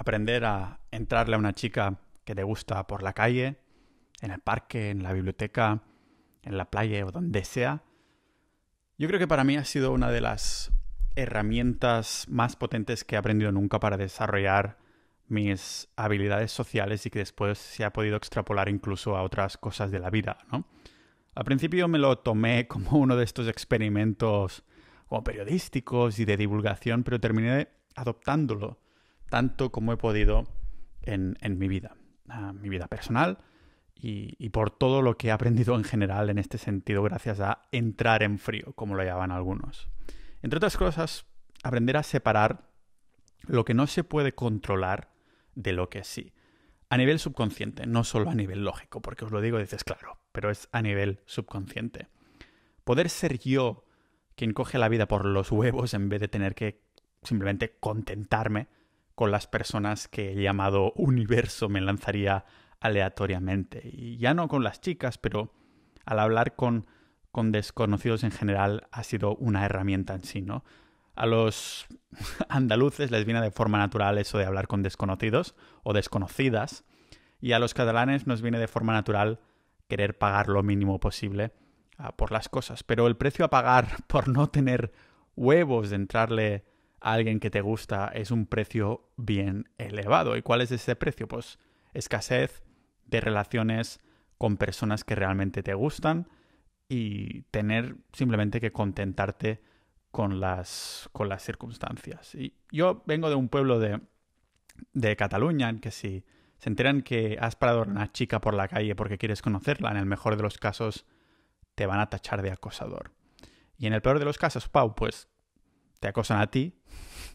aprender a entrarle a una chica que te gusta por la calle, en el parque, en la biblioteca, en la playa o donde sea, yo creo que para mí ha sido una de las herramientas más potentes que he aprendido nunca para desarrollar mis habilidades sociales y que después se ha podido extrapolar incluso a otras cosas de la vida, Al principio me lo tomé como uno de estos experimentos periodísticos y de divulgación, pero terminé adoptándolo tanto como he podido en, mi vida, mi vida personal y, y, por todo lo que he aprendido en general en este sentido gracias a entrar en frío, como lo llaman algunos. Entre otras cosas, aprender a separar lo que no se puede controlar de lo que sí. A nivel subconsciente, no solo a nivel lógico, porque os lo digo y dices, claro, pero es a nivel subconsciente. Poder ser yo quien coge la vida por los huevos en vez de tener que simplemente contentarme con las personas que el llamado universo me lanzaría aleatoriamente. Y ya no con las chicas, pero al hablar con, desconocidos en general ha sido una herramienta en sí, ¿no? A los andaluces les viene de forma natural eso de hablar con desconocidos o desconocidas, y a los catalanes nos viene de forma natural querer pagar lo mínimo posible ah, por las cosas. Pero el precio a pagar por no tener huevos de entrarle alguien que te gusta es un precio bien elevado. ¿Y cuál es ese precio? Pues escasez de relaciones con personas que realmente te gustan y tener simplemente que contentarte con las, con las circunstancias. Y yo vengo de un pueblo de, de Cataluña en que si se enteran que has parado a una chica por la calle porque quieres conocerla, en el mejor de los casos te van a tachar de acosador. Y en el peor de los casos, Pau, pues te acosan a ti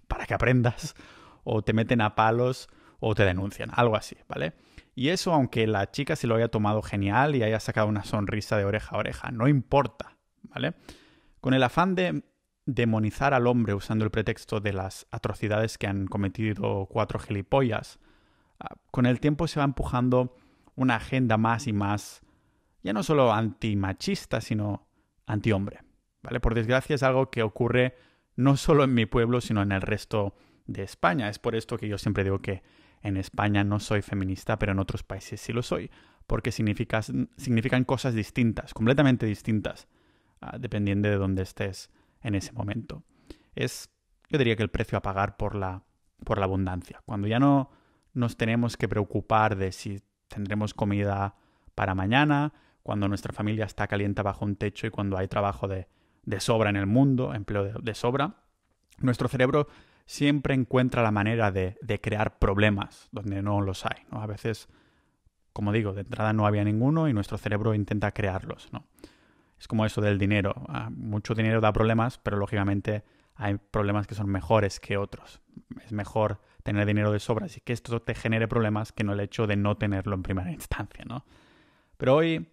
para que aprendas, o te meten a palos, o te denuncian, algo así, ¿vale? Y eso aunque la chica se lo haya tomado genial y haya sacado una sonrisa de oreja a oreja, no importa, ¿vale? Con el afán de demonizar al hombre usando el pretexto de las atrocidades que han cometido cuatro gilipollas, ah, con el tiempo se va empujando una agenda más y más, ya no solo antimachista, sino antihombre. ¿vale? Por desgracia es algo que ocurre no solo en mi pueblo, sino en el resto de España. Es por esto que yo siempre digo que en España no soy feminista, pero en otros países sí lo soy, porque significan cosas distintas, completamente distintas, ah, dependiendo de dónde estés en ese momento. Es, yo diría que el precio a pagar por la, por la abundancia. Cuando ya no nos tenemos que preocupar de si tendremos comida para mañana, cuando nuestra familia está caliente bajo un techo y cuando hay trabajo de de sobra en el mundo, empleo de, sobra, nuestro cerebro siempre encuentra la manera de, de crear problemas donde no los hay. A veces, como digo, de entrada no había ninguno y nuestro cerebro intenta crearlos. ¿no? Es como eso del dinero. Ah, mucho dinero da problemas, pero lógicamente hay problemas que son mejores que otros. Es mejor tener dinero de sobra, y que esto te genere problemas que no el hecho de no tenerlo en primera instancia, ¿no? Pero hoy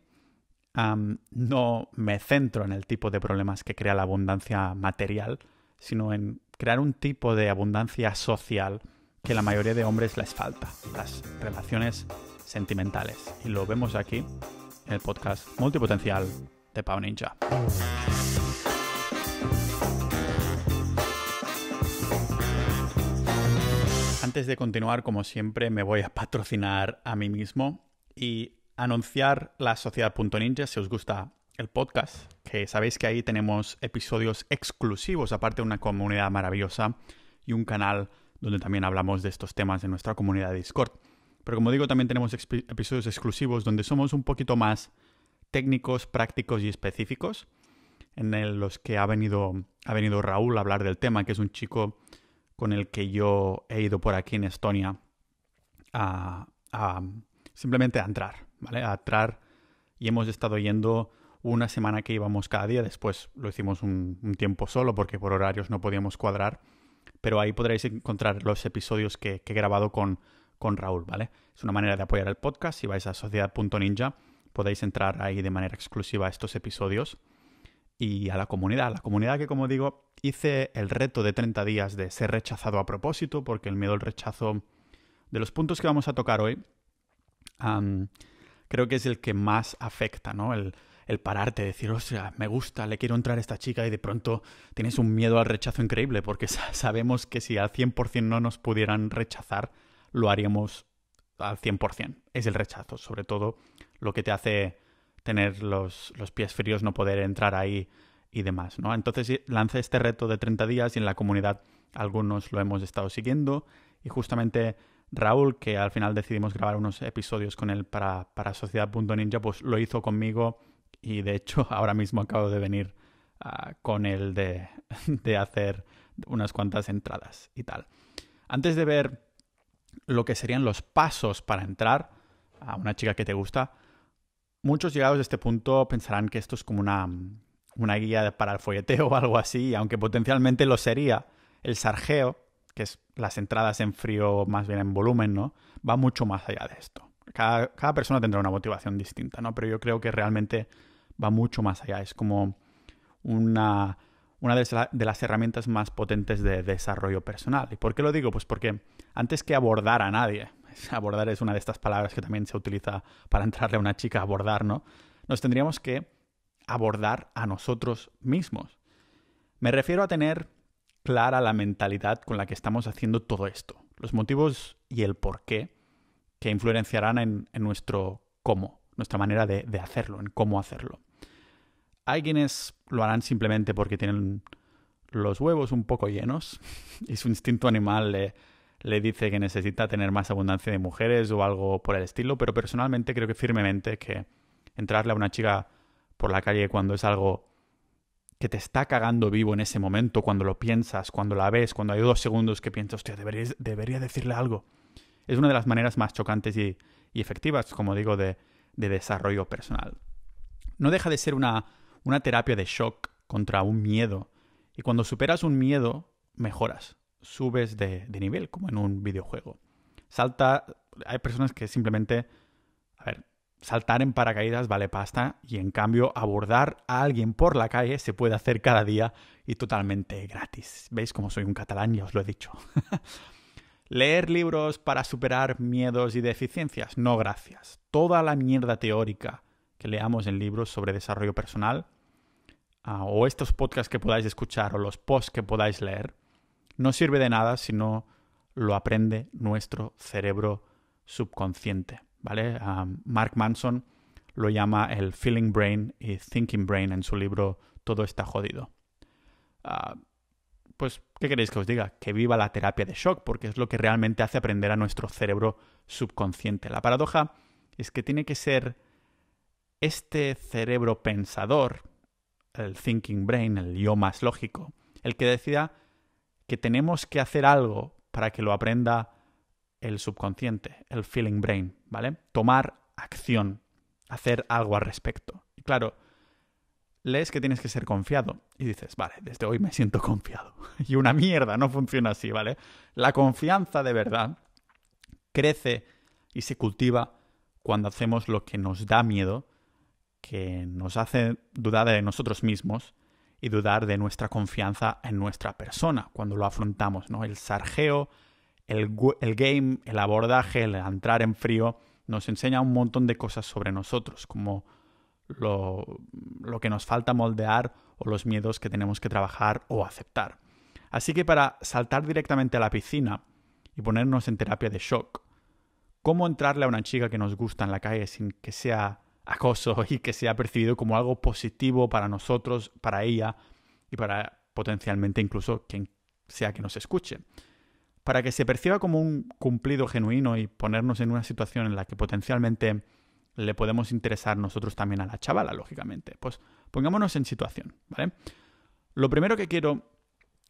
no me centro en el tipo de problemas que crea la abundancia material, sino en crear un tipo de abundancia social que la mayoría de hombres les falta, las relaciones sentimentales. Y lo vemos aquí en el podcast Multipotencial de Pau Ninja. Antes de continuar, como siempre, me voy a patrocinar a mí mismo y anunciar la sociedad.ninja si os gusta el podcast, que sabéis que ahí tenemos episodios exclusivos, aparte de una comunidad maravillosa y un canal donde también hablamos de estos temas en nuestra comunidad de Discord. Pero como digo, también tenemos episodios exclusivos donde somos un poquito más técnicos, prácticos y específicos, en los que ha venido, ha venido Raúl a hablar del tema, que es un chico con el que yo he ido por aquí en Estonia a, a simplemente a entrar, ¿vale? A y hemos estado yendo una semana que íbamos cada día, después lo hicimos un, tiempo solo porque por horarios no podíamos cuadrar, pero ahí podréis encontrar los episodios que, he grabado con, con Raúl, ¿vale? Es una manera de apoyar el podcast, si vais a sociedad.ninja podéis entrar ahí de manera exclusiva a estos episodios y a la comunidad. La comunidad que, como digo, hice el reto de 30 días de ser rechazado a propósito, porque el miedo al rechazo de los puntos que vamos a tocar hoy creo que es el que más afecta, ¿no? El, pararte, decir, o sea, me gusta, le quiero entrar a esta chica y de pronto tienes un miedo al rechazo increíble porque sabemos que si al 100% no nos pudieran rechazar, lo haríamos al 100%. Es el rechazo, sobre todo lo que te hace tener los, pies fríos, no poder entrar ahí y demás, ¿no? Entonces lance este reto de 30 días y en la comunidad algunos lo hemos estado siguiendo y justamente Raúl, que al final decidimos grabar unos episodios con él para, para Sociedad.ninja, pues lo hizo conmigo y de hecho ahora mismo acabo de venir ah, con él de, de hacer unas cuantas entradas y tal. Antes de ver lo que serían los pasos para entrar a una chica que te gusta, muchos llegados a este punto pensarán que esto es como una, una guía para el folleteo o algo así, aunque potencialmente lo sería, el sarjeo que es las entradas en frío más bien en volumen, ¿no? Va mucho más allá de esto. Cada, persona tendrá una motivación distinta, ¿no? Pero yo creo que realmente va mucho más allá. Es como una, una de, las herramientas más potentes de desarrollo personal. ¿Y por qué lo digo? Pues porque antes que abordar a nadie, abordar es una de estas palabras que también se utiliza para entrarle a una chica, abordar, ¿no? Nos tendríamos que abordar a nosotros mismos. Me refiero a tener clara la mentalidad con la que estamos haciendo todo esto, los motivos y el por qué que influenciarán en, nuestro cómo, nuestra manera de, hacerlo, en cómo hacerlo. Hay quienes lo harán simplemente porque tienen los huevos un poco llenos y su instinto animal le, dice que necesita tener más abundancia de mujeres o algo por el estilo, pero personalmente creo que firmemente que entrarle a una chica por la calle cuando es algo que te está cagando vivo en ese momento, cuando lo piensas, cuando la ves, cuando hay dos segundos que piensas, hostia, debería, debería decirle algo. Es una de las maneras más chocantes y, efectivas, como digo, de, desarrollo personal. No deja de ser una, terapia de shock contra un miedo. Y cuando superas un miedo, mejoras, subes de nivel, como en un videojuego. Salta, hay personas que simplemente saltar en paracaídas vale pasta y en cambio abordar a alguien por la calle se puede hacer cada día y totalmente gratis. ¿Veis cómo soy un catalán? Ya os lo he dicho. Leer libros para superar miedos y deficiencias. No gracias. Toda la mierda teórica que leamos en libros sobre desarrollo personal ah, o estos podcasts que podáis escuchar o los posts que podáis leer no sirve de nada si no lo aprende nuestro cerebro subconsciente. ¿vale? Mark Manson lo llama el feeling brain y thinking brain en su libro Todo está jodido. Ah, pues, ¿qué queréis que os diga? Que viva la terapia de shock, porque es lo que realmente hace aprender a nuestro cerebro subconsciente. La paradoja es que tiene que ser este cerebro pensador, el thinking brain, el yo más lógico, el que decida que tenemos que hacer algo para que lo aprenda el subconsciente, el feeling brain, ¿vale? Tomar acción, hacer algo al respecto. Y claro, lees que tienes que ser confiado y dices, vale, desde hoy me siento confiado. Y una mierda, no funciona así, ¿vale? La confianza de verdad crece y se cultiva cuando hacemos lo que nos da miedo, que nos hace dudar de nosotros mismos y dudar de nuestra confianza en nuestra persona cuando lo afrontamos, ¿no? El sarjeo, el, game, el abordaje, el entrar en frío, nos enseña un montón de cosas sobre nosotros, como lo, que nos falta moldear o los miedos que tenemos que trabajar o aceptar. Así que para saltar directamente a la piscina y ponernos en terapia de shock, ¿cómo entrarle a una chica que nos gusta en la calle sin que sea acoso y que sea percibido como algo positivo para nosotros, para ella y para potencialmente incluso quien sea que nos escuche? para que se perciba como un cumplido genuino y ponernos en una situación en la que potencialmente le podemos interesar nosotros también a la chavala, lógicamente. Pues pongámonos en situación, ¿vale? Lo primero que quiero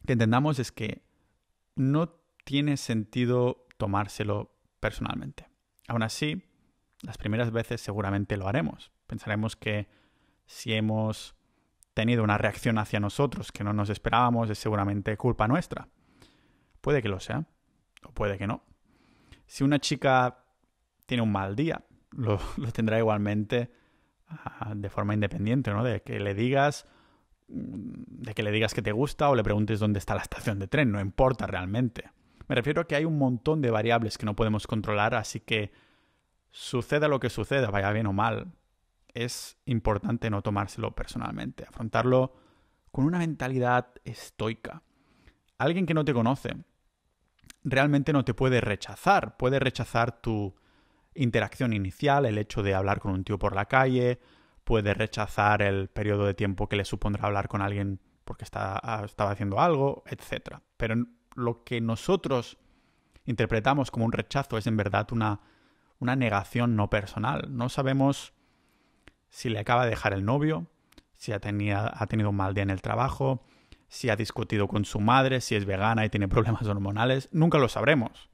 que entendamos es que no tiene sentido tomárselo personalmente. Aún así, las primeras veces seguramente lo haremos. Pensaremos que si hemos tenido una reacción hacia nosotros que no nos esperábamos es seguramente culpa nuestra. Puede que lo sea, o puede que no. Si una chica tiene un mal día, lo, tendrá igualmente ah, de forma independiente, ¿no? De que le digas mm, de que le digas que te gusta o le preguntes dónde está la estación de tren, no importa realmente. Me refiero a que hay un montón de variables que no podemos controlar, así que suceda lo que suceda, vaya bien o mal, es importante no tomárselo personalmente, afrontarlo con una mentalidad estoica. Alguien que no te conoce realmente no te puede rechazar. Puede rechazar tu interacción inicial, el hecho de hablar con un tío por la calle, puede rechazar el periodo de tiempo que le supondrá hablar con alguien porque ah, estaba haciendo algo, etc. Pero lo que nosotros interpretamos como un rechazo es en verdad una, negación no personal. No sabemos si le acaba de dejar el novio, si ha tenido un mal día en el trabajo, si ha discutido con su madre, si es vegana y tiene problemas hormonales, nunca lo sabremos.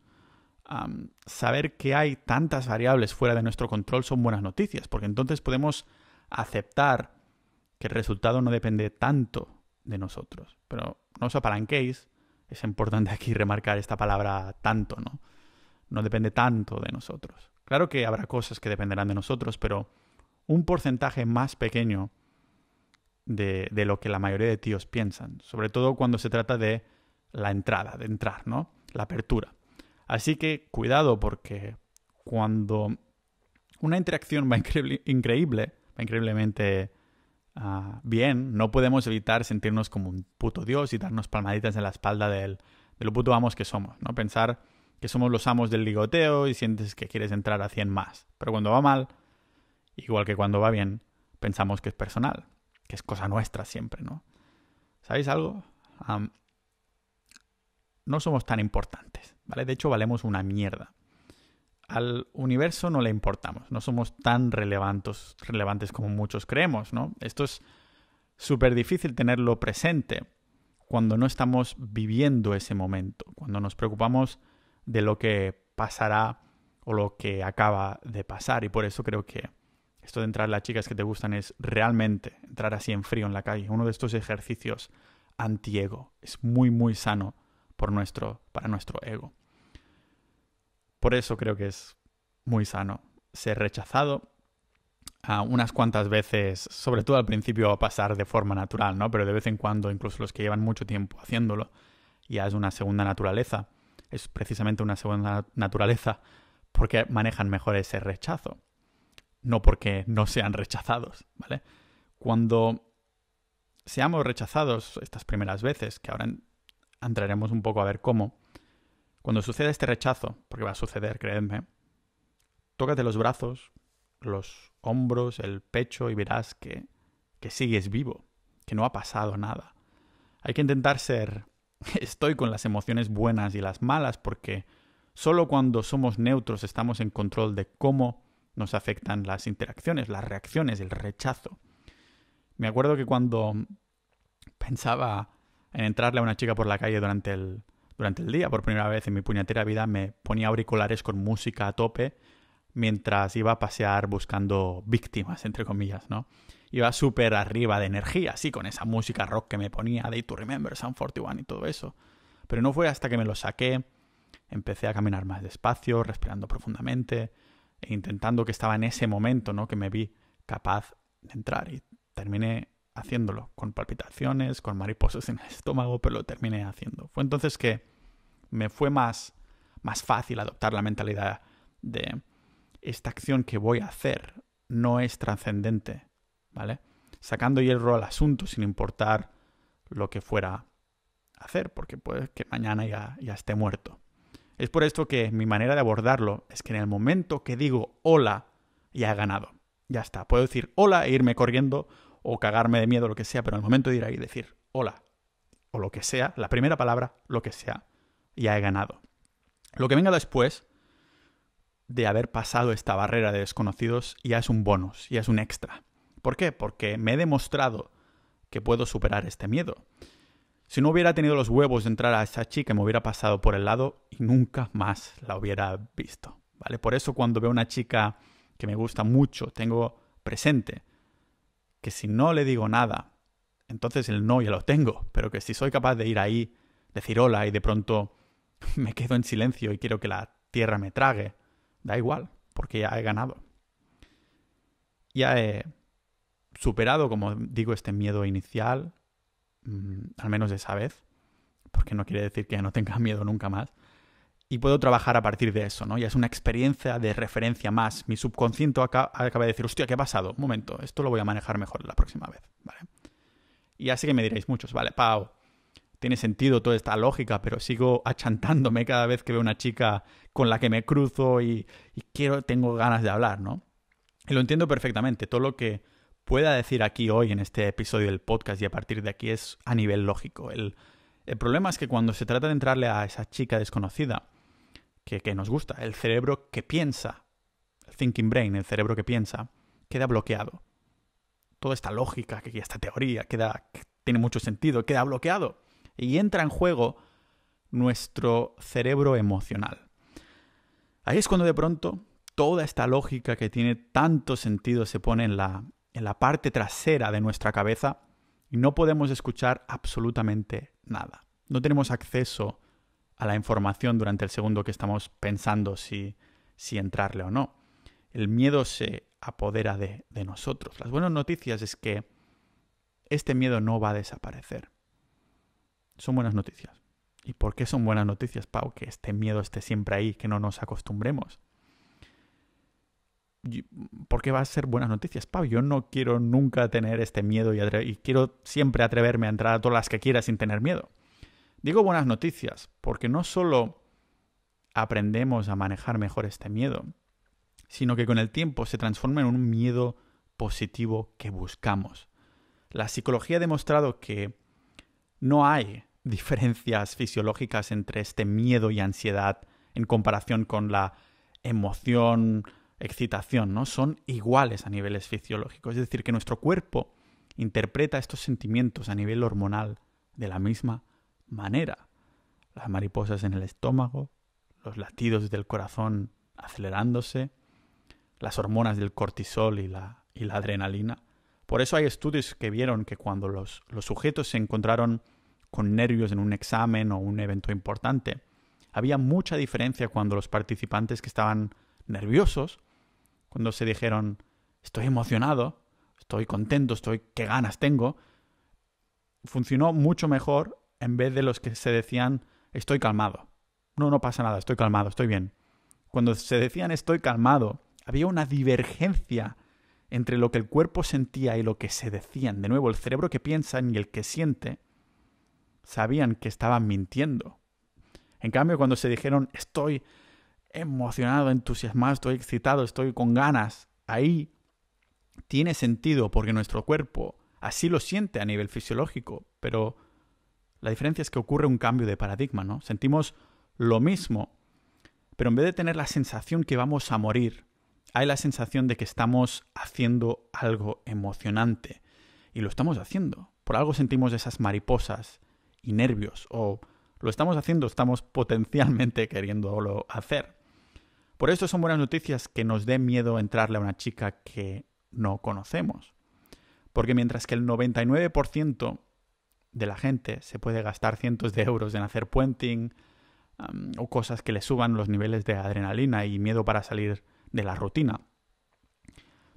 saber que hay tantas variables fuera de nuestro control son buenas noticias, porque entonces podemos aceptar que el resultado no depende tanto de nosotros. Pero no os apalanquéis, es importante aquí remarcar esta palabra tanto, ¿no? No depende tanto de nosotros. Claro que habrá cosas que dependerán de nosotros, pero un porcentaje más pequeño de, lo que la mayoría de tíos piensan, sobre todo cuando se trata de la entrada, de entrar, ¿no? La apertura. Así que cuidado porque cuando una interacción va increíble, va increíblemente ah, bien, no podemos evitar sentirnos como un puto dios y darnos palmaditas en la espalda de lo puto amos que somos, ¿no? Pensar que somos los amos del ligoteo y sientes que quieres entrar a 100 más. Pero cuando va mal, igual que cuando va bien, pensamos que es personal que es cosa nuestra siempre, ¿no? ¿Sabéis algo? no somos tan importantes, ¿vale? De hecho, valemos una mierda. Al universo no le importamos, no somos tan relevantes, relevantes como muchos creemos, ¿no? Esto es súper difícil tenerlo presente cuando no estamos viviendo ese momento, cuando nos preocupamos de lo que pasará o lo que acaba de pasar. Y por eso creo que esto de entrar las chicas que te gustan es realmente entrar así en frío en la calle. Uno de estos ejercicios antiego. Es muy, muy sano por nuestro, para nuestro ego. Por eso creo que es muy sano ser rechazado ah, unas cuantas veces, sobre todo al principio a pasar de forma natural, ¿no? Pero de vez en cuando, incluso los que llevan mucho tiempo haciéndolo, ya es una segunda naturaleza. Es precisamente una segunda naturaleza porque manejan mejor ese rechazo no porque no sean rechazados, ¿vale? Cuando seamos rechazados estas primeras veces, que ahora entraremos un poco a ver cómo, cuando suceda este rechazo, porque va a suceder, creedme, tócate los brazos, los hombros, el pecho y verás que, que sigues vivo, que no ha pasado nada. Hay que intentar ser estoy con las emociones buenas y las malas porque solo cuando somos neutros estamos en control de cómo nos afectan las interacciones, las reacciones, el rechazo. Me acuerdo que cuando pensaba en entrarle a una chica por la calle durante el, durante el día, por primera vez en mi puñetera vida, me ponía auriculares con música a tope mientras iba a pasear buscando víctimas, entre comillas, ¿no? Iba súper arriba de energía, sí, con esa música rock que me ponía, Day to Remember, Sound 41 y todo eso. Pero no fue hasta que me lo saqué, empecé a caminar más despacio, respirando profundamente, e intentando que estaba en ese momento, ¿no? Que me vi capaz de entrar y terminé haciéndolo, con palpitaciones, con mariposas en el estómago, pero lo terminé haciendo. Fue entonces que me fue más, más fácil adoptar la mentalidad de esta acción que voy a hacer no es trascendente, ¿vale? Sacando hierro al asunto sin importar lo que fuera hacer, porque puede que mañana ya, ya esté muerto. Es por esto que mi manera de abordarlo es que en el momento que digo hola, ya he ganado. Ya está. Puedo decir hola e irme corriendo o cagarme de miedo, lo que sea, pero en el momento de ir ahí y decir hola o lo que sea, la primera palabra, lo que sea, ya he ganado. Lo que venga después de haber pasado esta barrera de desconocidos ya es un bonus, ya es un extra. ¿Por qué? Porque me he demostrado que puedo superar este miedo. Si no hubiera tenido los huevos de entrar a esa chica, me hubiera pasado por el lado y nunca más la hubiera visto. ¿vale? Por eso cuando veo una chica que me gusta mucho, tengo presente que si no le digo nada, entonces el no ya lo tengo, pero que si soy capaz de ir ahí, decir hola y de pronto me quedo en silencio y quiero que la tierra me trague, da igual, porque ya he ganado. Ya he superado, como digo, este miedo inicial, Mm, al menos esa vez, porque no quiere decir que no tenga miedo nunca más. Y puedo trabajar a partir de eso, ¿no? Ya es una experiencia de referencia más. Mi subconsciente acaba de decir, hostia, ¿qué ha pasado? Un momento, esto lo voy a manejar mejor la próxima vez, ¿vale? Y así que me diréis muchos, vale, Pau, tiene sentido toda esta lógica, pero sigo achantándome cada vez que veo una chica con la que me cruzo y, y quiero, tengo ganas de hablar, ¿no? Y lo entiendo perfectamente, todo lo que pueda decir aquí hoy en este episodio del podcast y a partir de aquí es a nivel lógico. El, problema es que cuando se trata de entrarle a esa chica desconocida que, nos gusta, el cerebro que piensa, el thinking brain, el cerebro que piensa, queda bloqueado. Toda esta lógica, que esta teoría tiene mucho sentido, queda bloqueado. Y entra en juego nuestro cerebro emocional. Ahí es cuando de pronto toda esta lógica que tiene tanto sentido se pone en la, en la parte trasera de nuestra cabeza y no podemos escuchar absolutamente nada. No tenemos acceso a la información durante el segundo que estamos pensando si, si entrarle o no. El miedo se apodera de, de nosotros. Las buenas noticias es que este miedo no va a desaparecer. Son buenas noticias. ¿Y por qué son buenas noticias, Pau? Que este miedo esté siempre ahí, que no nos acostumbremos. ¿Por qué va a ser buenas noticias, Pau. Yo no quiero nunca tener este miedo y, y quiero siempre atreverme a entrar a todas las que quiera sin tener miedo. Digo buenas noticias, porque no solo aprendemos a manejar mejor este miedo, sino que con el tiempo se transforma en un miedo positivo que buscamos. La psicología ha demostrado que no hay diferencias fisiológicas entre este miedo y ansiedad en comparación con la emoción excitación, ¿no? Son iguales a niveles fisiológicos. Es decir, que nuestro cuerpo interpreta estos sentimientos a nivel hormonal de la misma manera. Las mariposas en el estómago, los latidos del corazón acelerándose, las hormonas del cortisol y la, adrenalina. Por eso hay estudios que vieron que cuando los sujetos se encontraron con nervios en un examen o un evento importante, había mucha diferencia cuando los participantes que estaban nerviosos cuando se dijeron, estoy emocionado, estoy contento, estoy, qué ganas tengo, funcionó mucho mejor en vez de los que se decían, estoy calmado. No, no pasa nada, estoy calmado, estoy bien. Cuando se decían, estoy calmado, había una divergencia entre lo que el cuerpo sentía y lo que se decían. De nuevo, el cerebro que piensa y el que siente sabían que estaban mintiendo. En cambio, cuando se dijeron, estoy emocionado, entusiasmado, estoy excitado, estoy con ganas, ahí tiene sentido porque nuestro cuerpo así lo siente a nivel fisiológico, pero la diferencia es que ocurre un cambio de paradigma, ¿no? Sentimos lo mismo, pero en vez de tener la sensación que vamos a morir, hay la sensación de que estamos haciendo algo emocionante. Y lo estamos haciendo. Por algo sentimos esas mariposas y nervios. O lo estamos haciendo, estamos potencialmente queriéndolo hacer. Por esto son buenas noticias que nos dé miedo entrarle a una chica que no conocemos. Porque mientras que el 99% de la gente se puede gastar cientos de euros en hacer puenting o cosas que le suban los niveles de adrenalina y miedo para salir de la rutina,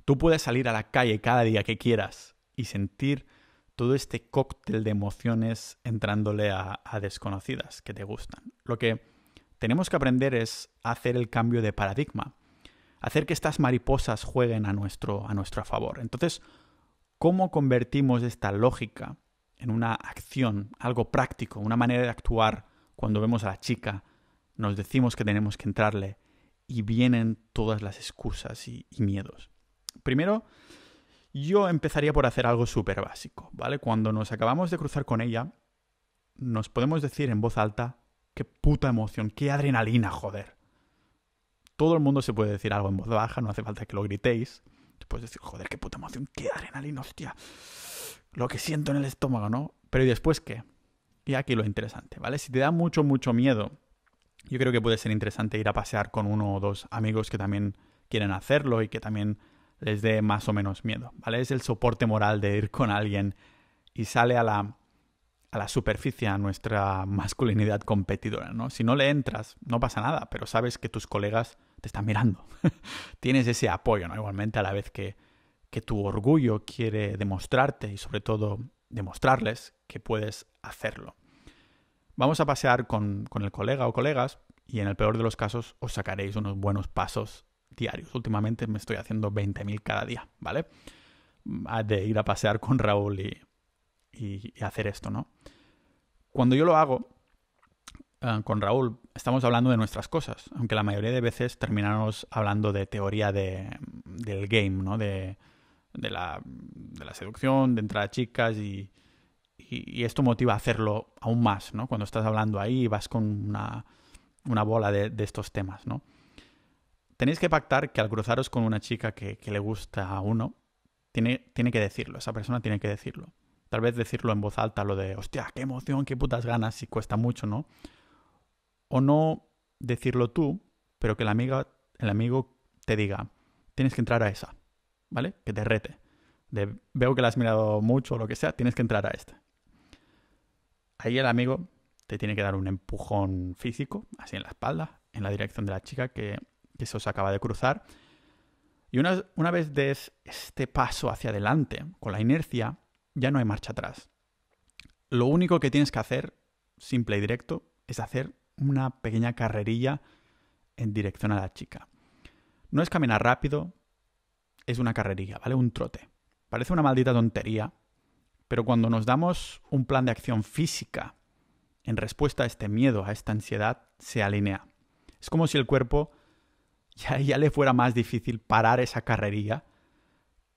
tú puedes salir a la calle cada día que quieras y sentir todo este cóctel de emociones entrándole a, a desconocidas que te gustan. Lo que tenemos que aprender es hacer el cambio de paradigma, hacer que estas mariposas jueguen a nuestro, a nuestro favor. Entonces, ¿cómo convertimos esta lógica en una acción, algo práctico, una manera de actuar cuando vemos a la chica, nos decimos que tenemos que entrarle y vienen todas las excusas y, y miedos? Primero, yo empezaría por hacer algo súper básico, ¿vale? Cuando nos acabamos de cruzar con ella, nos podemos decir en voz alta, Qué puta emoción, qué adrenalina, joder. Todo el mundo se puede decir algo en voz baja, no hace falta que lo gritéis. Te puedes decir, joder, qué puta emoción, qué adrenalina, hostia. Lo que siento en el estómago, ¿no? Pero ¿y después qué? Y aquí lo interesante, ¿vale? Si te da mucho, mucho miedo, yo creo que puede ser interesante ir a pasear con uno o dos amigos que también quieren hacerlo y que también les dé más o menos miedo, ¿vale? Es el soporte moral de ir con alguien y sale a la a la superficie a nuestra masculinidad competidora, ¿no? Si no le entras, no pasa nada, pero sabes que tus colegas te están mirando. Tienes ese apoyo, ¿no? Igualmente a la vez que, que tu orgullo quiere demostrarte y sobre todo demostrarles que puedes hacerlo. Vamos a pasear con, con el colega o colegas y en el peor de los casos os sacaréis unos buenos pasos diarios. Últimamente me estoy haciendo 20.000 cada día, ¿vale? Mm, de ir a pasear con Raúl y, y, hacer esto, ¿no? Cuando yo lo hago eh, con Raúl, estamos hablando de nuestras cosas, aunque la mayoría de veces terminamos hablando de teoría de, del game, ¿no? De, la, seducción, de entrar a chicas y, esto motiva a hacerlo aún más, ¿no? Cuando estás hablando ahí y vas con una, bola de, estos temas, ¿no? Tenéis que pactar que al cruzaros con una chica que, que le gusta a uno, tiene, tiene, que decirlo, esa persona tiene que decirlo. Tal vez decirlo en voz alta, lo de, hostia, qué emoción, qué putas ganas, si cuesta mucho, ¿no? O no decirlo tú, pero que la amiga, el amigo te diga, tienes que entrar a esa, ¿vale? Que te rete. veo que la has mirado mucho o lo que sea, tienes que entrar a esta. Ahí el amigo te tiene que dar un empujón físico, así en la espalda, en la dirección de la chica que, que se os acaba de cruzar. Y una, una vez des este paso hacia adelante, con la inercia, ya no hay marcha atrás. Lo único que tienes que hacer, simple y directo, es hacer una pequeña carrerilla en dirección a la chica. No es caminar rápido, es una carrerilla, ¿vale? Un trote. Parece una maldita tontería, pero cuando nos damos un plan de acción física en respuesta a este miedo, a esta ansiedad, se alinea. Es como si el cuerpo ya, ya le fuera más difícil parar esa carrerilla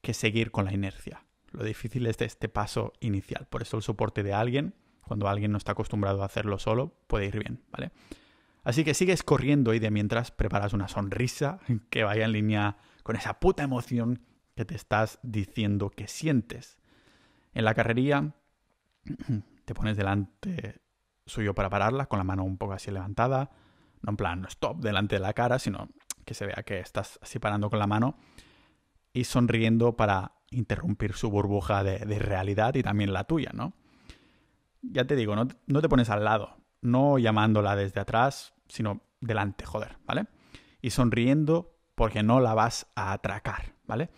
que seguir con la inercia. Lo difícil es de este paso inicial. Por eso el soporte de alguien, cuando alguien no está acostumbrado a hacerlo solo, puede ir bien, ¿vale? Así que sigues corriendo y de mientras preparas una sonrisa que vaya en línea con esa puta emoción que te estás diciendo que sientes. En la carrería te pones delante suyo para pararla, con la mano un poco así levantada, no en plan no stop delante de la cara, sino que se vea que estás así parando con la mano y sonriendo para interrumpir su burbuja de, realidad y también la tuya, ¿no? Ya te digo, no, te pones al lado, no llamándola desde atrás, sino delante, joder, ¿vale? Y sonriendo porque no la vas a atracar, ¿vale?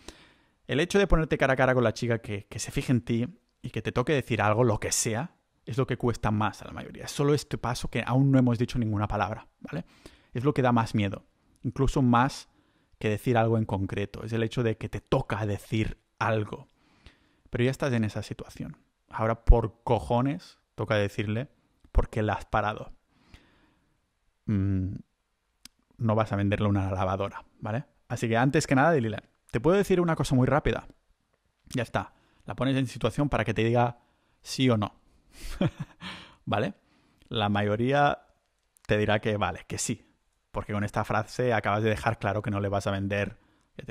El hecho de ponerte cara a cara con la chica que, que, se fije en ti y que te toque decir algo, lo que sea, es lo que cuesta más a la mayoría. Es solo este paso que aún no hemos dicho ninguna palabra, ¿vale? Es lo que da más miedo, incluso más que decir algo en concreto. Es el hecho de que te toca decir algo. Pero ya estás en esa situación. Ahora por cojones toca decirle por qué la has parado. Mm, no vas a venderle una lavadora, ¿vale? Así que antes que nada, dile, te puedo decir una cosa muy rápida. Ya está. La pones en situación para que te diga sí o no. ¿Vale? La mayoría te dirá que vale, que sí. Porque con esta frase acabas de dejar claro que no le vas a vender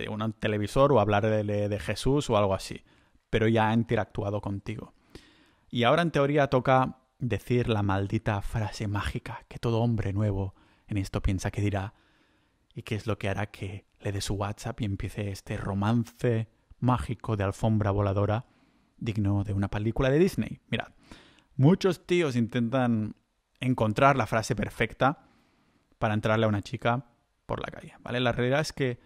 un televisor o hablar de, Jesús o algo así, pero ya ha interactuado contigo. Y ahora en teoría toca decir la maldita frase mágica que todo hombre nuevo en esto piensa que dirá y que es lo que hará que le dé su WhatsApp y empiece este romance mágico de alfombra voladora digno de una película de Disney. Mirad, muchos tíos intentan encontrar la frase perfecta para entrarle a una chica por la calle, ¿vale? La realidad es que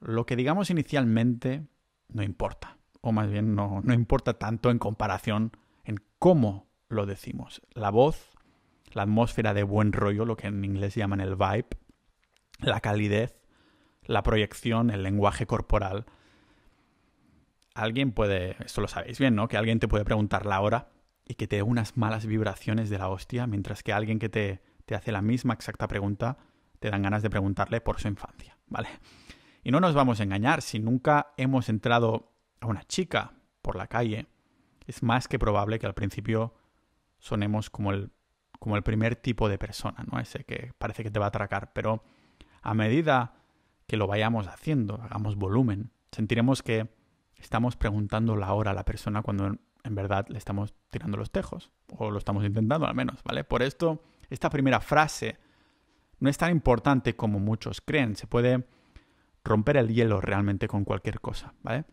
lo que digamos inicialmente no importa, o más bien no, importa tanto en comparación en cómo lo decimos. La voz, la atmósfera de buen rollo, lo que en inglés llaman el vibe, la calidez, la proyección, el lenguaje corporal. Alguien puede, esto lo sabéis bien, ¿no? Que alguien te puede preguntar la hora y que te dé unas malas vibraciones de la hostia, mientras que alguien que te, te hace la misma exacta pregunta te dan ganas de preguntarle por su infancia, ¿vale? Y no nos vamos a engañar, si nunca hemos entrado a una chica por la calle, es más que probable que al principio sonemos como el, como el primer tipo de persona, ¿no? Ese que parece que te va a atracar, pero a medida que lo vayamos haciendo, hagamos volumen, sentiremos que estamos preguntando la hora a la persona cuando en verdad le estamos tirando los tejos, o lo estamos intentando al menos, ¿vale? Por esto, esta primera frase no es tan importante como muchos creen, se puede romper el hielo realmente con cualquier cosa, ¿vale?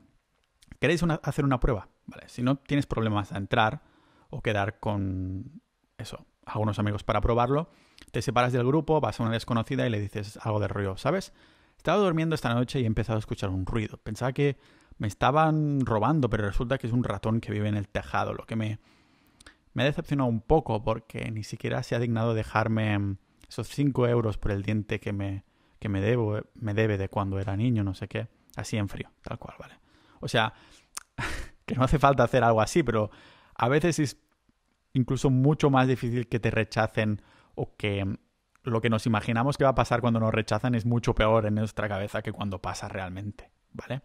¿Queréis hacer una prueba? ¿Vale? Si no tienes problemas a entrar o quedar con eso, algunos amigos para probarlo, te separas del grupo, vas a una desconocida y le dices algo de ruido, ¿sabes? Estaba durmiendo esta noche y he empezado a escuchar un ruido. Pensaba que me estaban robando, pero resulta que es un ratón que vive en el tejado, lo que me, me ha decepcionado un poco porque ni siquiera se ha dignado dejarme esos 5 euros por el diente que me, que me, debo, eh, me debe de cuando era niño, no sé qué. Así en frío, tal cual, ¿vale? O sea, que no hace falta hacer algo así, pero a veces es incluso mucho más difícil que te rechacen o que lo que nos imaginamos que va a pasar cuando nos rechazan es mucho peor en nuestra cabeza que cuando pasa realmente, ¿vale?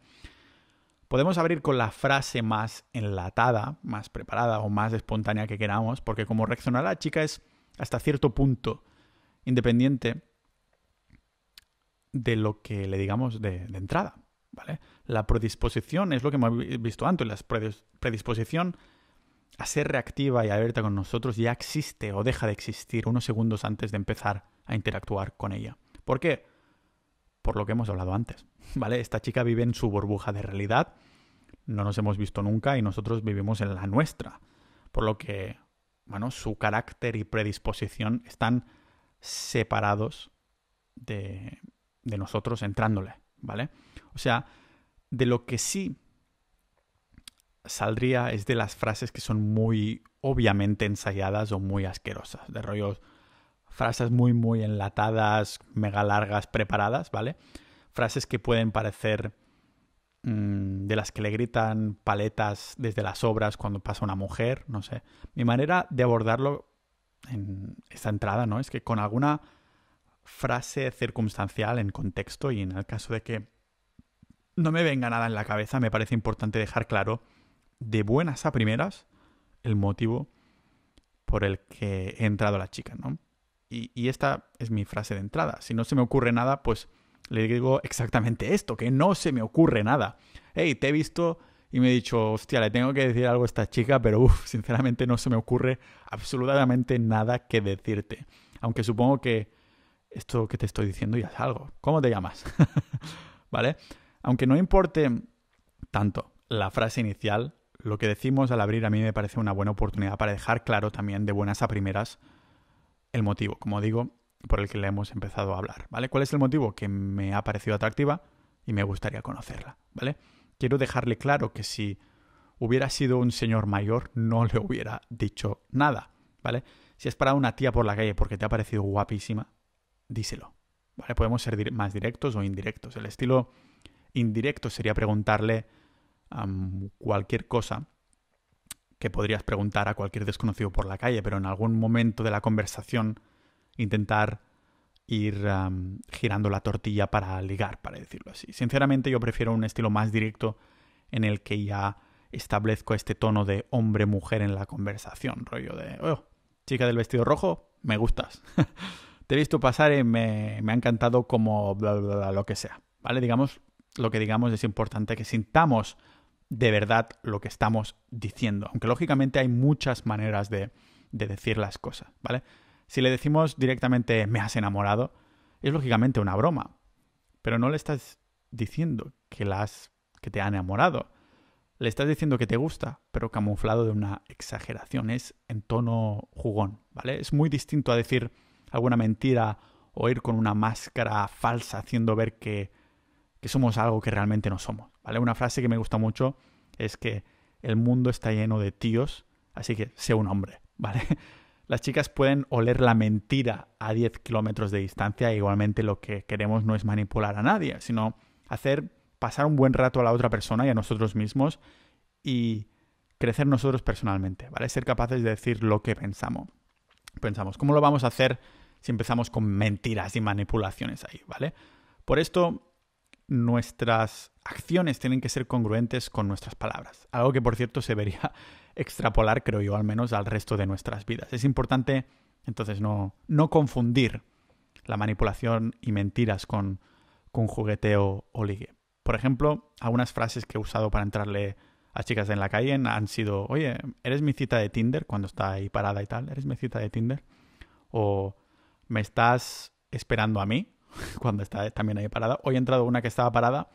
Podemos abrir con la frase más enlatada, más preparada o más espontánea que queramos, porque como reacciona la chica es hasta cierto punto independiente de lo que le digamos de, entrada. ¿vale? La predisposición es lo que hemos visto antes, la predisposición a ser reactiva y abierta con nosotros ya existe o deja de existir unos segundos antes de empezar a interactuar con ella. ¿Por qué? Por lo que hemos hablado antes, ¿vale? Esta chica vive en su burbuja de realidad, no nos hemos visto nunca y nosotros vivimos en la nuestra, por lo que, bueno, su carácter y predisposición están separados de, de nosotros entrándole, ¿vale? O sea, de lo que sí saldría es de las frases que son muy obviamente ensayadas o muy asquerosas, de rollos frases muy muy enlatadas, mega largas, preparadas, ¿vale? Frases que pueden parecer mm, de las que le gritan paletas desde las obras cuando pasa una mujer, no sé. Mi manera de abordarlo en esta entrada, ¿no? Es que con alguna frase circunstancial en contexto y en el caso de que no me venga nada en la cabeza, me parece importante dejar claro de buenas a primeras el motivo por el que he entrado a la chica, ¿no? Y, y, esta es mi frase de entrada. Si no se me ocurre nada, pues le digo exactamente esto, que no se me ocurre nada. Hey, te he visto y me he dicho, hostia, le tengo que decir algo a esta chica, pero uff, sinceramente no se me ocurre absolutamente nada que decirte. Aunque supongo que esto que te estoy diciendo ya es algo. ¿Cómo te llamas? ¿Vale? Aunque no importe tanto la frase inicial, lo que decimos al abrir a mí me parece una buena oportunidad para dejar claro también de buenas a primeras el motivo, como digo, por el que le hemos empezado a hablar, ¿vale? ¿Cuál es el motivo que me ha parecido atractiva y me gustaría conocerla, ¿vale? Quiero dejarle claro que si hubiera sido un señor mayor no le hubiera dicho nada, ¿vale? Si es para una tía por la calle porque te ha parecido guapísima, díselo. ¿Vale? Podemos ser más directos o indirectos. El estilo indirecto sería preguntarle cualquier cosa que podrías preguntar a cualquier desconocido por la calle, pero en algún momento de la conversación intentar ir girando la tortilla para ligar, para decirlo así. Sinceramente yo prefiero un estilo más directo en el que ya establezco este tono de hombre-mujer en la conversación, rollo de, oh, chica del vestido rojo, me gustas. te he visto pasar y me, ha encantado como bla, bla, bla, lo que sea. ¿Vale? Digamos, lo que digamos es importante que sintamos de verdad lo que estamos diciendo. Aunque lógicamente hay muchas maneras de, decir las cosas, ¿vale? Si le decimos directamente me has enamorado, es lógicamente una broma. Pero no le estás diciendo que, que te ha enamorado. Le estás diciendo que te gusta, pero camuflado de una exageración. Es en tono jugón, ¿vale? Es muy distinto a decir alguna mentira o ir con una máscara falsa haciendo ver que, que somos algo que realmente no somos. ¿vale? Una frase que me gusta mucho es que el mundo está lleno de tíos, así que sé un hombre. ¿vale? Las chicas pueden oler la mentira a 10 kilómetros de distancia e igualmente lo que queremos no es manipular a nadie, sino hacer pasar un buen rato a la otra persona y a nosotros mismos y crecer nosotros personalmente, ¿vale? Ser capaces de decir lo que pensamos. Pensamos, ¿cómo lo vamos a hacer si empezamos con mentiras y manipulaciones ahí, ¿vale? Por esto, nuestras acciones tienen que ser congruentes con nuestras palabras. Algo que, por cierto, se vería extrapolar, creo yo, al menos al resto de nuestras vidas. Es importante, entonces, no, no confundir la manipulación y mentiras con, con jugueteo o ligue. Por ejemplo, algunas frases que he usado para entrarle a chicas en la calle han sido, oye, ¿eres mi cita de Tinder? Cuando está ahí parada y tal, ¿eres mi cita de Tinder? O me estás esperando a mí cuando está también ahí parada. Hoy he entrado una que estaba parada,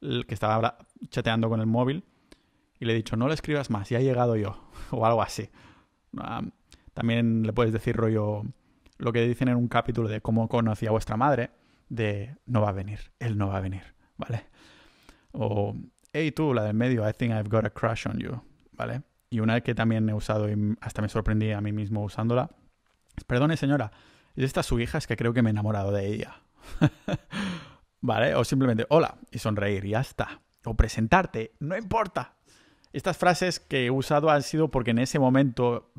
que estaba chateando con el móvil, y le he dicho, no le escribas más, ya he llegado yo, o algo así. también le puedes decir rollo lo que dicen en un capítulo de cómo conocí a vuestra madre, de no va a venir, él no va a venir, ¿vale? O, hey tú, la del medio, I think I've got a crush on you, ¿vale? Y una que también he usado y hasta me sorprendí a mí mismo usándola. Perdone señora, y esta su hija es que creo que me he enamorado de ella. ¿Vale? O simplemente hola y sonreír, ya está. O presentarte, no importa. Estas frases que he usado han sido porque en ese momento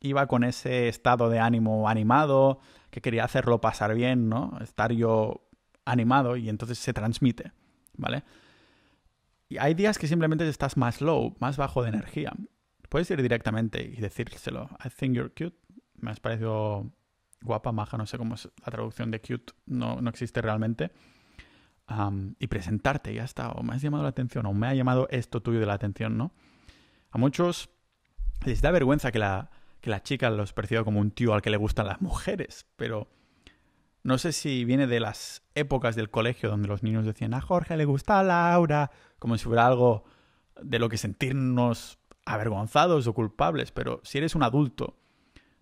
iba con ese estado de ánimo animado, que quería hacerlo pasar bien, ¿no? Estar yo animado y entonces se transmite, ¿vale? Y hay días que simplemente estás más low, más bajo de energía. Puedes ir directamente y decírselo. I think you're cute. Me has parecido guapa, maja, no sé cómo es la traducción de cute, no, no existe realmente. y presentarte, ya está, o me has llamado la atención, o me ha llamado esto tuyo de la atención, ¿no? A muchos les da vergüenza que la, que la chica los perciba como un tío al que le gustan las mujeres, pero no sé si viene de las épocas del colegio donde los niños decían a Jorge le gusta a Laura, como si fuera algo de lo que sentirnos avergonzados o culpables, pero si eres un adulto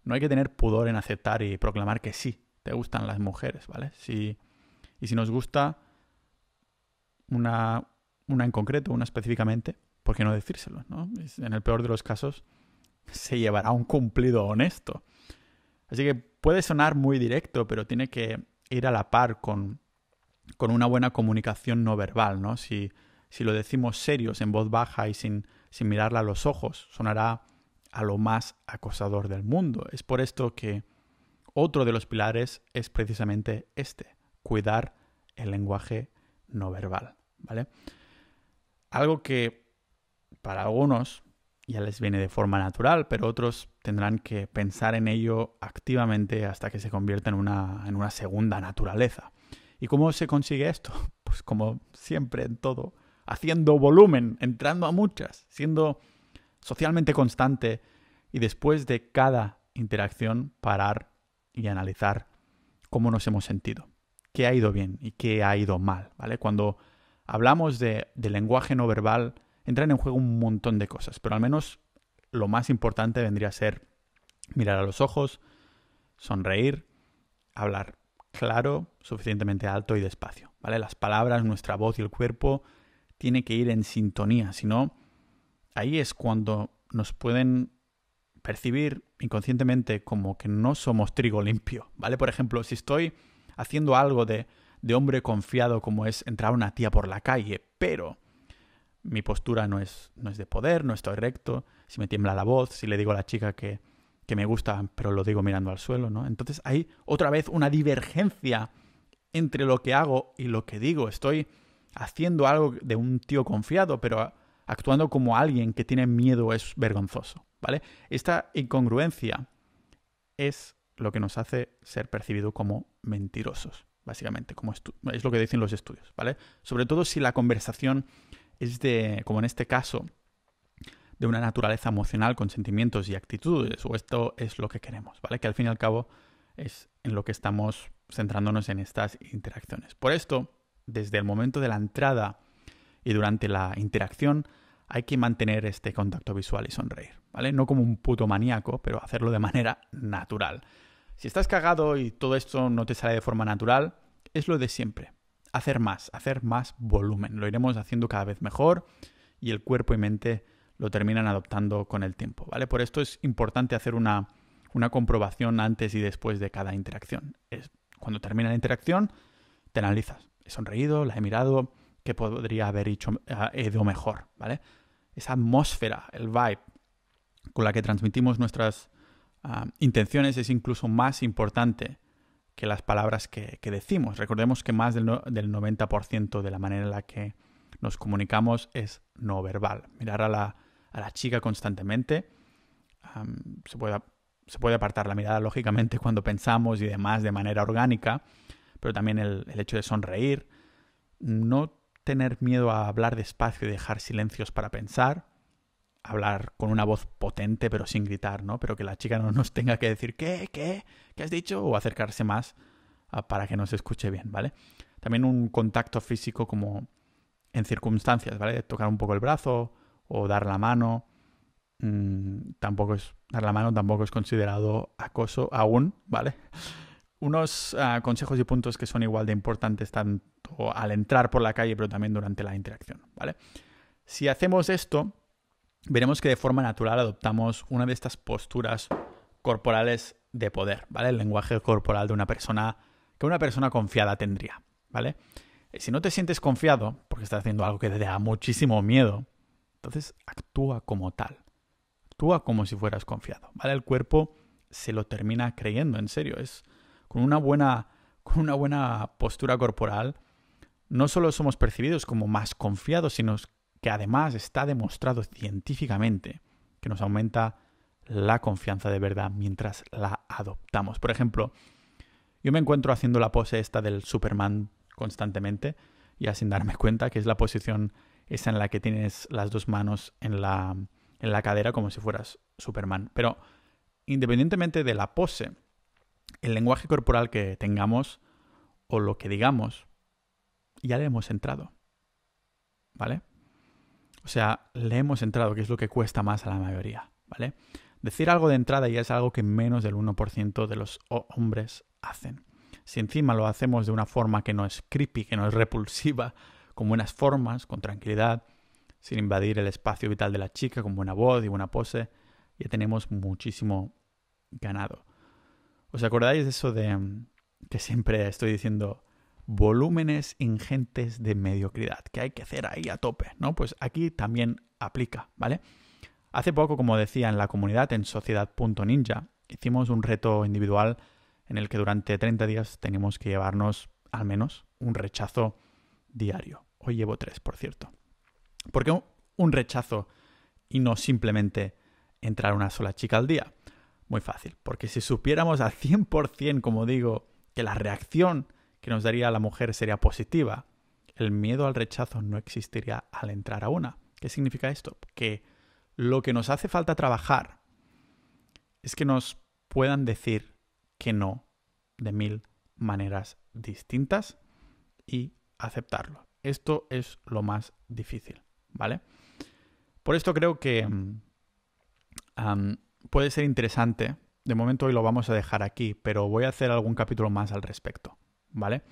no hay que tener pudor en aceptar y proclamar que sí, te gustan las mujeres, ¿vale? y si nos gusta una, una en concreto, una específicamente, ¿por qué no decírselo? ¿no? En el peor de los casos, se llevará un cumplido honesto. Así que puede sonar muy directo, pero tiene que ir a la par con, con una buena comunicación no verbal, ¿no? Si, si lo decimos serios, en voz baja y sin, sin mirarla a los ojos, sonará a lo más acosador del mundo. Es por esto que otro de los pilares es precisamente este, cuidar el lenguaje no verbal, ¿vale? Algo que para algunos ya les viene de forma natural, pero otros tendrán que pensar en ello activamente hasta que se convierta en una, en una segunda naturaleza. ¿Y cómo se consigue esto? Pues como siempre en todo, haciendo volumen, entrando a muchas, siendo socialmente constante y después de cada interacción parar y analizar cómo nos hemos sentido, qué ha ido bien y qué ha ido mal, ¿vale? Cuando hablamos de, lenguaje no verbal, entran en juego un montón de cosas, pero al menos lo más importante vendría a ser mirar a los ojos, sonreír, hablar claro, suficientemente alto y despacio, ¿vale? Las palabras, nuestra voz y el cuerpo tiene que ir en sintonía, si no ahí es cuando nos pueden percibir inconscientemente como que no somos trigo limpio, ¿vale? Por ejemplo, si estoy haciendo algo de, hombre confiado como es entrar a una tía por la calle, pero mi postura no es, no es de poder, no estoy recto, si me tiembla la voz, si le digo a la chica que, que me gusta, pero lo digo mirando al suelo, ¿no? Entonces hay otra vez una divergencia entre lo que hago y lo que digo. Estoy haciendo algo de un tío confiado, pero actuando como alguien que tiene miedo es vergonzoso, ¿vale? Esta incongruencia es lo que nos hace ser percibidos como mentirosos, básicamente, como es lo que dicen los estudios, ¿vale? Sobre todo si la conversación es de, como en este caso, de una naturaleza emocional con sentimientos y actitudes, o esto es lo que queremos, ¿vale? Que al fin y al cabo es en lo que estamos centrándonos en estas interacciones. Por esto, desde el momento de la entrada y durante la interacción hay que mantener este contacto visual y sonreír, ¿vale? No como un puto maníaco, pero hacerlo de manera natural. Si estás cagado y todo esto no te sale de forma natural, es lo de siempre. Hacer más, hacer más volumen. Lo iremos haciendo cada vez mejor y el cuerpo y mente lo terminan adoptando con el tiempo, ¿vale? Por esto es importante hacer una, comprobación antes y después de cada interacción. Es, cuando termina la interacción, te analizas. He sonreído, la he mirado, que podría haber hecho ah, mejor, ¿vale? Esa atmósfera, el vibe con la que transmitimos nuestras ah, intenciones es incluso más importante que las palabras que, decimos. Recordemos que más del, 90% de la manera en la que nos comunicamos es no verbal. Mirar a la, chica constantemente, se, puede, se, puede, apartar la mirada lógicamente cuando pensamos y demás de manera orgánica, pero también el, el hecho de sonreír no tener miedo a hablar despacio y dejar silencios para pensar, hablar con una voz potente pero sin gritar, ¿no? Pero que la chica no nos tenga que decir ¿qué? ¿qué? ¿qué has dicho? o acercarse más para que nos escuche bien, ¿vale? También un contacto físico como en circunstancias, ¿vale? Tocar un poco el brazo o dar la mano. Mm, tampoco es dar la mano tampoco es considerado acoso aún, ¿vale? Unos ah, consejos y puntos que son igual de importantes tanto o al entrar por la calle, pero también durante la interacción, ¿vale? Si hacemos esto, veremos que de forma natural adoptamos una de estas posturas corporales de poder, ¿vale? El lenguaje corporal de una persona que una persona confiada tendría, ¿vale? Si no te sientes confiado porque estás haciendo algo que te da muchísimo miedo, entonces actúa como tal. Actúa como si fueras confiado, ¿vale? El cuerpo se lo termina creyendo, en serio, es con con una buena postura corporal no solo somos percibidos como más confiados, sino que además está demostrado científicamente que nos aumenta la confianza de verdad mientras la adoptamos. Por ejemplo, yo me encuentro haciendo la pose esta del Superman constantemente, ya sin darme cuenta, que es la posición esa en la que tienes las dos manos en la, en la cadera como si fueras Superman. Pero independientemente de la pose, el lenguaje corporal que tengamos o lo que digamos ya le hemos entrado. ¿Vale? O sea, le hemos entrado, que es lo que cuesta más a la mayoría. ¿Vale? Decir algo de entrada ya es algo que menos del 1% de los hombres hacen. Si encima lo hacemos de una forma que no es creepy, que no es repulsiva, con buenas formas, con tranquilidad, sin invadir el espacio vital de la chica, con buena voz y buena pose, ya tenemos muchísimo ganado. ¿Os acordáis de eso de mm, que siempre estoy diciendo volúmenes ingentes de mediocridad, que hay que hacer ahí a tope, ¿no? Pues aquí también aplica, ¿vale? Hace poco, como decía, en la comunidad en sociedad.ninja hicimos un reto individual en el que durante 30 días tenemos que llevarnos al menos un rechazo diario. Hoy llevo tres, por cierto. ¿Por qué un rechazo y no simplemente entrar una sola chica al día? Muy fácil, porque si supiéramos al 100%, como digo, que la reacción que nos daría la mujer sería positiva, el miedo al rechazo no existiría al entrar a una. ¿Qué significa esto? Que lo que nos hace falta trabajar es que nos puedan decir que no de mil maneras distintas y aceptarlo. Esto es lo más difícil, ¿vale? Por esto creo que puede ser interesante. De momento hoy lo vamos a dejar aquí, pero voy a hacer algún capítulo más al respecto. ¿vale?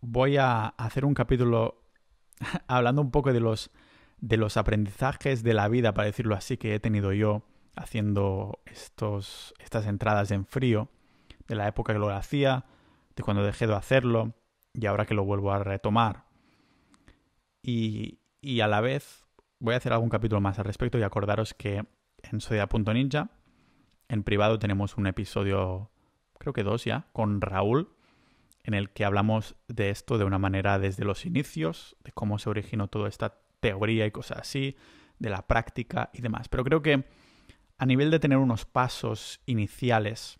voy a hacer un capítulo hablando un poco de los, de los aprendizajes de la vida, para decirlo así, que he tenido yo haciendo estos, estas entradas en frío, de la época que lo hacía, de cuando dejé de hacerlo y ahora que lo vuelvo a retomar. Y, y a la vez voy a hacer algún capítulo más al respecto y acordaros que en Sociedad.ninja, en privado tenemos un episodio creo que dos ya, con Raúl, en el que hablamos de esto de una manera desde los inicios, de cómo se originó toda esta teoría y cosas así, de la práctica y demás. Pero creo que a nivel de tener unos pasos iniciales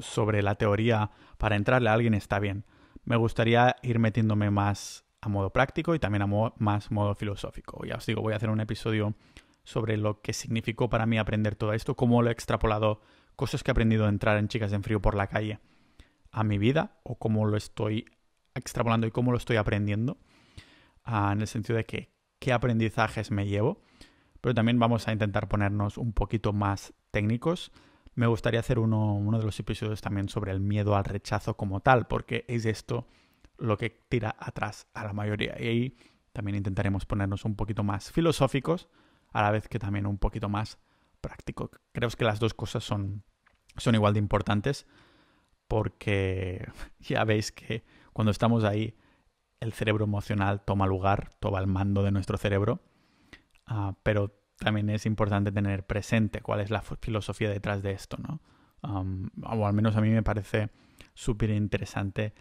sobre la teoría para entrarle a alguien está bien. Me gustaría ir metiéndome más a modo práctico y también a más modo filosófico. Ya os digo, voy a hacer un episodio sobre lo que significó para mí aprender todo esto, cómo lo he extrapolado cosas que he aprendido de entrar en chicas en frío por la calle a mi vida o cómo lo estoy extrapolando y cómo lo estoy aprendiendo, ah, en el sentido de que qué aprendizajes me llevo, pero también vamos a intentar ponernos un poquito más técnicos. Me gustaría hacer uno, uno de los episodios también sobre el miedo al rechazo como tal, porque es esto lo que tira atrás a la mayoría. Y ahí también intentaremos ponernos un poquito más filosóficos, a la vez que también un poquito más práctico. Creo que las dos cosas son son igual de importantes porque ya veis que cuando estamos ahí el cerebro emocional toma lugar, toma el mando de nuestro cerebro, ah, pero también es importante tener presente cuál es la filosofía detrás de esto, ¿no? o al menos a mí me parece súper interesante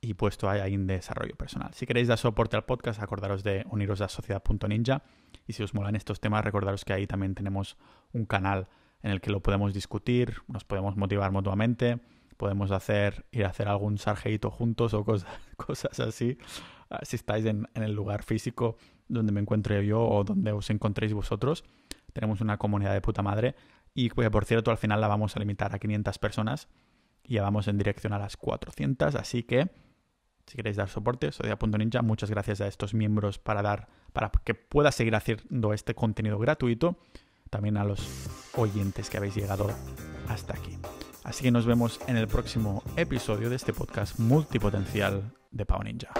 y puesto ahí en desarrollo personal. Si queréis dar soporte al podcast, acordaros de uniros a sociedad.ninja y si os molan estos temas, recordaros que ahí también tenemos un canal en el que lo podemos discutir, nos podemos motivar mutuamente, podemos hacer, ir a hacer algún sarjeito juntos o cosas, cosas así, ah, si estáis en, el lugar físico donde me encuentre yo o donde os encontréis vosotros. Tenemos una comunidad de puta madre y, por cierto, al final la vamos a limitar a 500 personas y ya vamos en dirección a las 400, así que si queréis dar soporte, sodia.ninja, muchas gracias a estos miembros para dar para que pueda seguir haciendo este contenido gratuito también a los oyentes que habéis llegado hasta aquí. Así que nos vemos en el próximo episodio de este podcast multipotencial de Pau Ninja.